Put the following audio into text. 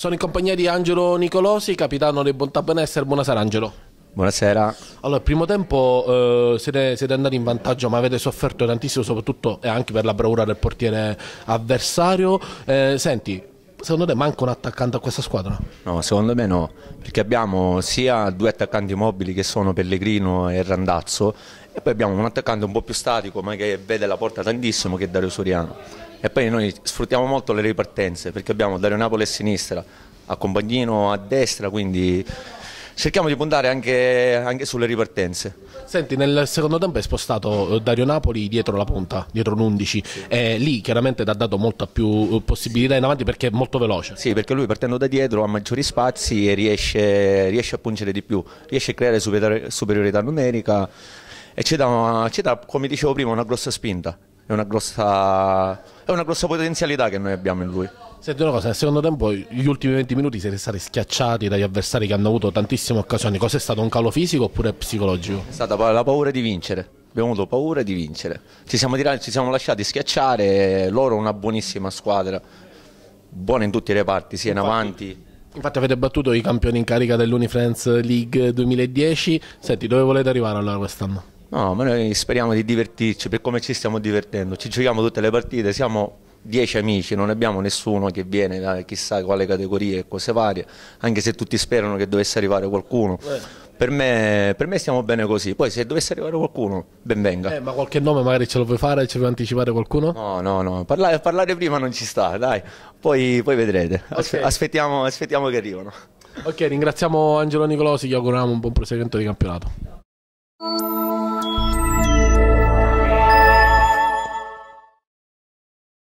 Sono in compagnia di Angelo Nicolosi, capitano del Bontà Benessere. Buonasera Angelo. Buonasera. Allora, il primo tempo eh, siete, siete, andati in vantaggio, ma avete sofferto tantissimo, soprattutto e anche per la bravura del portiere avversario. Eh, senti, secondo te manca un attaccante a questa squadra? No, secondo me no, perché abbiamo sia due attaccanti mobili che sono Pellegrino e Randazzo e poi abbiamo un attaccante un po' più statico ma che vede la porta tantissimo che è Dario Soriano. E poi noi sfruttiamo molto le ripartenze perché abbiamo Dario Napoli a sinistra, a Compagnino a destra, quindi cerchiamo di puntare anche, anche, sulle ripartenze. Senti, nel secondo tempo è spostato eh, Dario Napoli dietro la punta, dietro l'11, sì. Eh, lì chiaramente ti ha dato molta più eh, possibilità in avanti perché è molto veloce. Sì, perché lui partendo da dietro ha maggiori spazi e riesce, riesce a pungere di più, riesce a creare superior superiorità numerica e ci dà, ci dà, come dicevo prima, una grossa spinta, è una grossa, è una grossa potenzialità che noi abbiamo in lui. Senti una cosa, nel secondo tempo gli ultimi 20 minuti siete stati schiacciati dagli avversari che hanno avuto tantissime occasioni. Cos'è stato un calo fisico oppure psicologico? È stata la paura di vincere. Abbiamo avuto paura di vincere. Ci siamo, tirati, ci siamo lasciati schiacciare, loro una buonissima squadra, buona in tutti i reparti, sia infatti, in avanti. Infatti avete battuto i campioni in carica dell'Unifriends League 2010. Senti, dove volete arrivare allora quest'anno? No, ma noi speriamo di divertirci per come ci stiamo divertendo. Ci giochiamo tutte le partite, siamo 10 amici, non abbiamo nessuno che viene da chissà quale categoria e cose varie, anche se tutti sperano che dovesse arrivare qualcuno. Eh. Per, me, per me, stiamo bene così, poi se dovesse arrivare qualcuno, ben venga. Eh, ma qualche nome magari ce lo vuoi fare, ce lo vuoi anticipare qualcuno? No, no, no, parlare, parlare prima non ci sta, dai, poi, poi vedrete, okay. aspettiamo, aspettiamo che arrivano. Ok, ringraziamo Angelo Nicolosi, gli auguriamo un buon proseguimento di campionato.